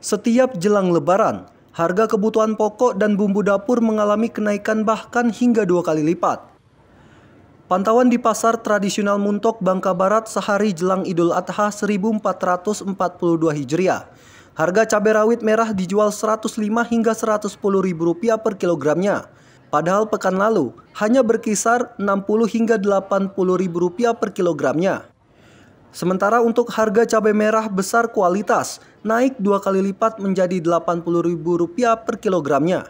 Setiap jelang lebaran, harga kebutuhan pokok dan bumbu dapur mengalami kenaikan bahkan hingga dua kali lipat. Pantauan di pasar tradisional Muntok, Bangka Barat sehari jelang Idul Adha 1442 Hijriah. Harga cabai rawit merah dijual 105 hingga 110 ribu rupiah per kilogramnya. Padahal pekan lalu hanya berkisar 60 hingga 80 ribu rupiah per kilogramnya. Sementara untuk harga cabai merah besar kualitas naik dua kali lipat menjadi Rp80.000 per kilogramnya.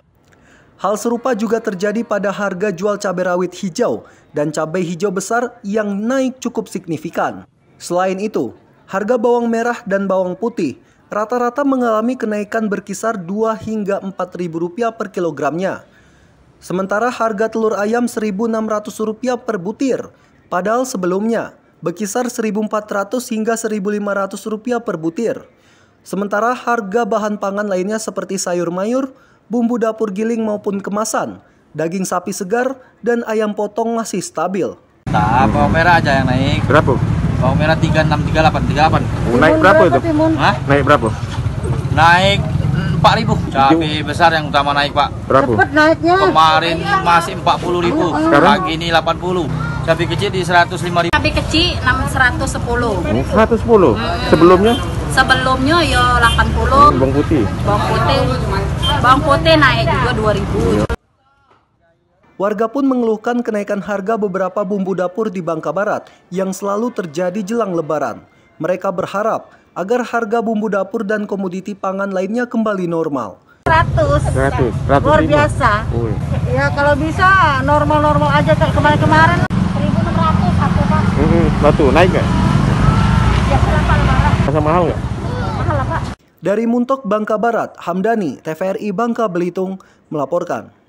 Hal serupa juga terjadi pada harga jual cabai rawit hijau dan cabai hijau besar yang naik cukup signifikan. Selain itu, harga bawang merah dan bawang putih rata-rata mengalami kenaikan berkisar dua hingga empat ribu rupiah per kilogramnya. Sementara harga telur ayam seribu enam ratus rupiah per butir, padahal sebelumnya berkisar seribu empat ratus hingga seribu lima ratus rupiah per butir. Sementara harga bahan pangan lainnya seperti sayur mayur, bumbu dapur giling maupun kemasan, daging sapi segar, dan ayam potong masih stabil. Nah, bawang merah aja yang naik. Berapa? Bawang merah 3638, 38. Naik berapa itu? Hah? Naik berapa? Naik 4000 cabai besar yang utama naik pak berapa Cepet naiknya kemarin masih 40000 sekarang pagi ini 80 cabai kecil di 105000 ribu cabai kecil 610 110 hmm. sebelumnya sebelumnya ya 80 bawang putih bawang putih bawang putih naik juga 2000 Warga pun mengeluhkan kenaikan harga beberapa bumbu dapur di Bangka Barat yang selalu terjadi jelang lebaran. Mereka berharap agar harga bumbu dapur dan komoditi pangan lainnya kembali normal. 100. 100. 100 Luar biasa. Uy. Ya kalau bisa normal-normal aja kayak kemarin-kemarin 1600 satu Batu naik nggak? Masa mahal nggak? Mahal lah Pak. Dari Muntok Bangka Barat, Hamdani, TVRI Bangka Belitung melaporkan.